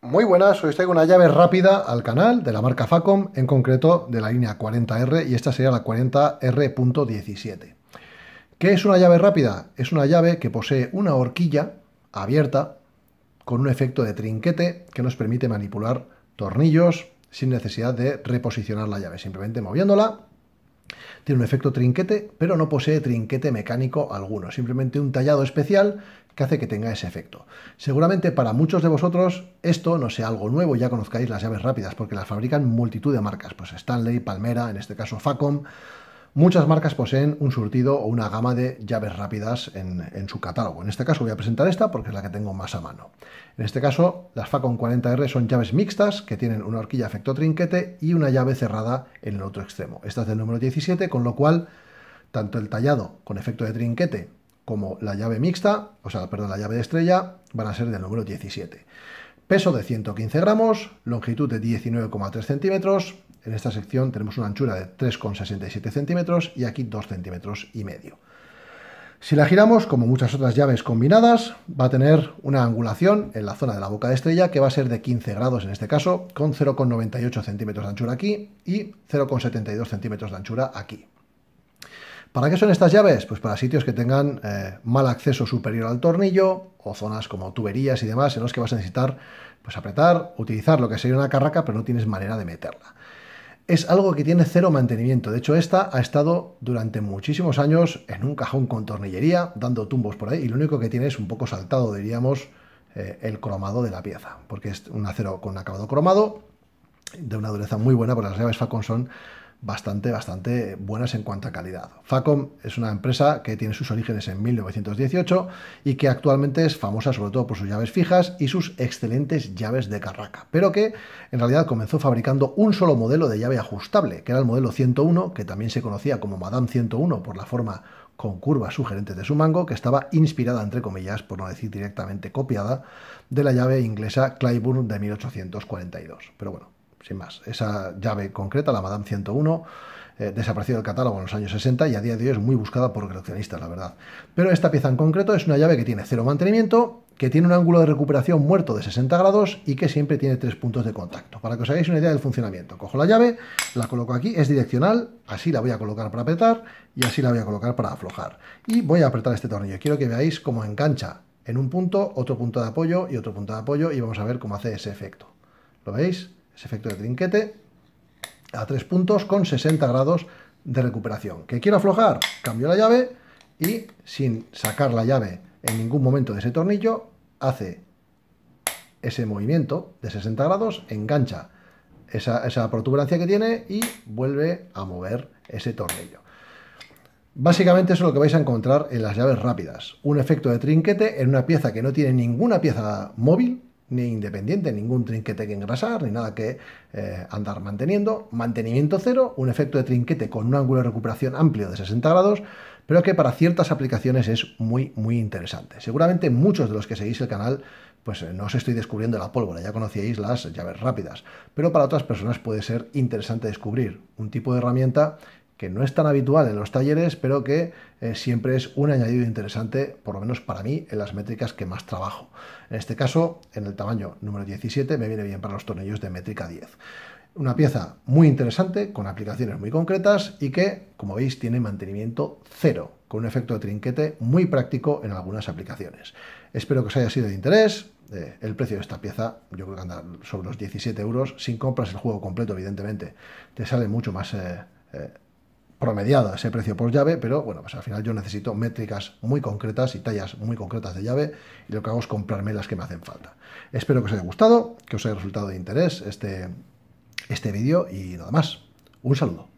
Muy buenas, hoy traigo una llave rápida al canal de la marca Facom, en concreto de la línea 40R y esta sería la 40R.17. ¿Qué es una llave rápida? Es una llave que posee una horquilla abierta con un efecto de trinquete que nos permite manipular tornillos sin necesidad de reposicionar la llave, simplemente moviéndola tiene un efecto trinquete, pero no posee trinquete mecánico alguno, simplemente un tallado especial que hace que tenga ese efecto. Seguramente para muchos de vosotros esto no sea algo nuevo, ya conozcáis las llaves rápidas, porque las fabrican multitud de marcas, pues Stanley, Palmera, en este caso Facom, Muchas marcas poseen un surtido o una gama de llaves rápidas en, su catálogo. En este caso voy a presentar esta porque es la que tengo más a mano. En este caso, las Facon 40R son llaves mixtas que tienen una horquilla efecto trinquete y una llave cerrada en el otro extremo. Esta es del número 17, con lo cual tanto el tallado con efecto de trinquete como la llave mixta, o sea, perdón, la llave de estrella, van a ser del número 17. Peso de 115 gramos, longitud de 19,3 centímetros, en esta sección tenemos una anchura de 3,67 centímetros y aquí 2 centímetros y medio. Si la giramos, como muchas otras llaves combinadas, va a tener una angulación en la zona de la boca de estrella que va a ser de 15 grados en este caso, con 0,98 centímetros de anchura aquí y 0,72 centímetros de anchura aquí. ¿Para qué son estas llaves? Pues para sitios que tengan eh, mal acceso superior al tornillo o zonas como tuberías y demás en los que vas a necesitar pues, apretar, utilizar lo que sería una carraca, pero no tienes manera de meterla es algo que tiene cero mantenimiento. De hecho, esta ha estado durante muchísimos años en un cajón con tornillería, dando tumbos por ahí, y lo único que tiene es un poco saltado, diríamos, eh, el cromado de la pieza, porque es un acero con acabado cromado, de una dureza muy buena, porque las llaves Falcon son bastante, bastante buenas en cuanto a calidad. Facom es una empresa que tiene sus orígenes en 1918 y que actualmente es famosa sobre todo por sus llaves fijas y sus excelentes llaves de carraca, pero que en realidad comenzó fabricando un solo modelo de llave ajustable, que era el modelo 101, que también se conocía como Madame 101 por la forma con curvas sugerentes de su mango, que estaba inspirada, entre comillas, por no decir directamente copiada, de la llave inglesa Clyburn de 1842. Pero bueno, sin más. Esa llave concreta, la Madame 101, eh, desapareció del catálogo en los años 60 y a día de hoy es muy buscada por coleccionistas, la verdad. Pero esta pieza en concreto es una llave que tiene cero mantenimiento, que tiene un ángulo de recuperación muerto de 60 grados y que siempre tiene tres puntos de contacto. Para que os hagáis una idea del funcionamiento, cojo la llave, la coloco aquí, es direccional, así la voy a colocar para apretar y así la voy a colocar para aflojar. Y voy a apretar este tornillo. Quiero que veáis cómo engancha en un punto, otro punto de apoyo y otro punto de apoyo y vamos a ver cómo hace ese efecto. ¿Lo veis? ese efecto de trinquete, a tres puntos con 60 grados de recuperación. ¿Que quiero aflojar? Cambio la llave y sin sacar la llave en ningún momento de ese tornillo, hace ese movimiento de 60 grados, engancha esa, esa protuberancia que tiene y vuelve a mover ese tornillo. Básicamente eso es lo que vais a encontrar en las llaves rápidas. Un efecto de trinquete en una pieza que no tiene ninguna pieza móvil, ni independiente, ningún trinquete que engrasar, ni nada que eh, andar manteniendo. Mantenimiento cero, un efecto de trinquete con un ángulo de recuperación amplio de 60 grados, pero que para ciertas aplicaciones es muy, muy interesante. Seguramente muchos de los que seguís el canal, pues eh, no os estoy descubriendo la pólvora, ya conocíais las llaves rápidas, pero para otras personas puede ser interesante descubrir un tipo de herramienta que no es tan habitual en los talleres, pero que eh, siempre es un añadido interesante, por lo menos para mí, en las métricas que más trabajo. En este caso, en el tamaño número 17 me viene bien para los tornillos de métrica 10. Una pieza muy interesante, con aplicaciones muy concretas y que, como veis, tiene mantenimiento cero, con un efecto de trinquete muy práctico en algunas aplicaciones. Espero que os haya sido de interés. Eh, el precio de esta pieza yo creo que anda sobre los 17 euros. Sin compras el juego completo, evidentemente, te sale mucho más... Eh, eh promediado ese precio por llave, pero bueno, pues al final yo necesito métricas muy concretas y tallas muy concretas de llave y lo que hago es comprarme las que me hacen falta. Espero que os haya gustado, que os haya resultado de interés este, este vídeo y nada más. Un saludo.